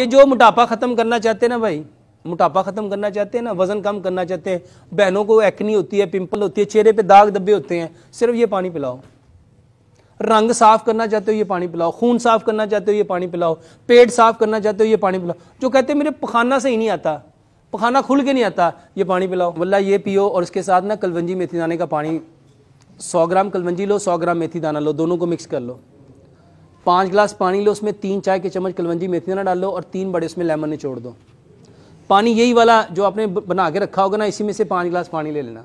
कि जो मोटापा ख़त्म करना चाहते हैं ना भाई मोटापा ख़त्म करना चाहते हैं ना वज़न कम करना चाहते हैं बहनों को एक्नी होती है पिंपल होती है चेहरे पे दाग दब्बे होते हैं सिर्फ ये पानी पिलाओ रंग साफ करना चाहते हो ये पानी पिलाओ खून साफ करना चाहते हो ये पानी पिलाओ पेट साफ करना चाहते हो ये पानी पिलाओ जो कहते हैं मेरे पखाना से ही नहीं आता पखाना खुल के नहीं आता ये पानी पिलाओ वल्ला ये पियो और इसके साथ ना कलवंजी मेथी दाने का पानी सौ ग्राम कलवंजी लो सौ ग्राम मेथी दाना लो दोनों को मिक्स कर लो पाँच गिलास पानी लो उसमें तीन चाय के चम्मच कलवंजी मेथी ना डाल लो और तीन बड़े उसमें लेमन निचोड़ दो पानी यही वाला जो आपने बना के रखा होगा ना इसी में से पाँच गिलास पानी ले लेना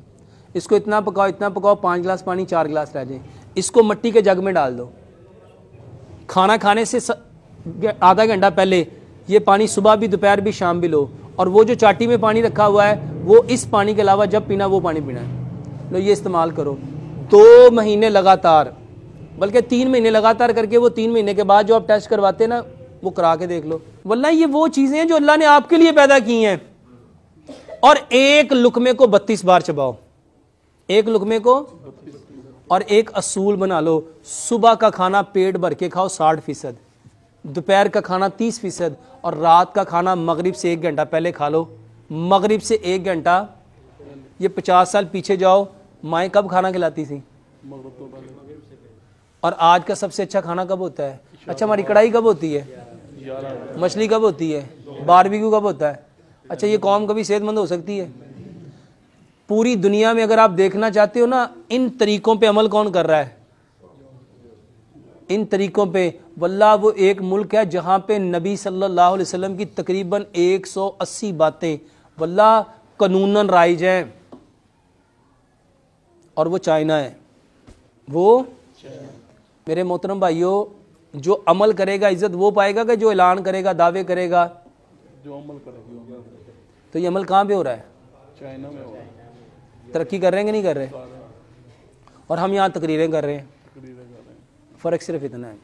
इसको इतना पकाओ इतना पकाओ पाँच गिलास पानी चार गिलास रह जाए इसको मट्टी के जग में डाल दो खाना खाने से आधा घंटा पहले ये पानी सुबह भी दोपहर भी शाम भी लो और वो जो चाटी में पानी रखा हुआ है वो इस पानी के अलावा जब पीना वो पानी पीना है लो ये इस्तेमाल करो दो महीने लगातार बल्कि तीन महीने लगातार करके वो तीन महीने के बाद जो आप टेस्ट करवाते हैं ना वो करा के देख लो वल्ला ये वो चीज़ें हैं जो अल्लाह ने आपके लिए पैदा की हैं और एक लुकमे को बत्तीस बार चबाओ एक लुकमे को और एक असूल बना लो सुबह का खाना पेट भर के खाओ साठ फीसद दोपहर का खाना तीस फीसद और रात का खाना मगरिब से एक घंटा पहले खा लो मगरिब से एक घंटा ये पचास साल पीछे जाओ माएँ कब खाना खिलाती थी और आज का सबसे अच्छा खाना कब होता है अच्छा हमारी कढ़ाई कब होती है मछली कब होती है बारबेक्यू कब होता है अच्छा ये कौम कभी सेहतमंद हो सकती है पूरी दुनिया में अगर आप देखना चाहते हो ना इन तरीकों पे अमल कौन कर रहा है इन तरीकों पे वल्ला वो एक मुल्क है जहां पे नबी सल्लल्लाहु अलैहि वसल्लम की तकरीबन 180 बातें वल्ला कानूनन राइज हैं और वो चाइना है वो चाइना। मेरे मोहतरम भाइयों जो अमल करेगा इज्जत वो पाएगा कि जो ऐलान करेगा दावे करेगा जो अमल करेगा तो ये अमल कहाँ पे हो रहा है चाइना में हो रहा है तरक्की कर रहे हैं कि नहीं कर रहे और हम यहाँ तकरीरें कर रहे हैं फ़र्क सिर्फ इतना है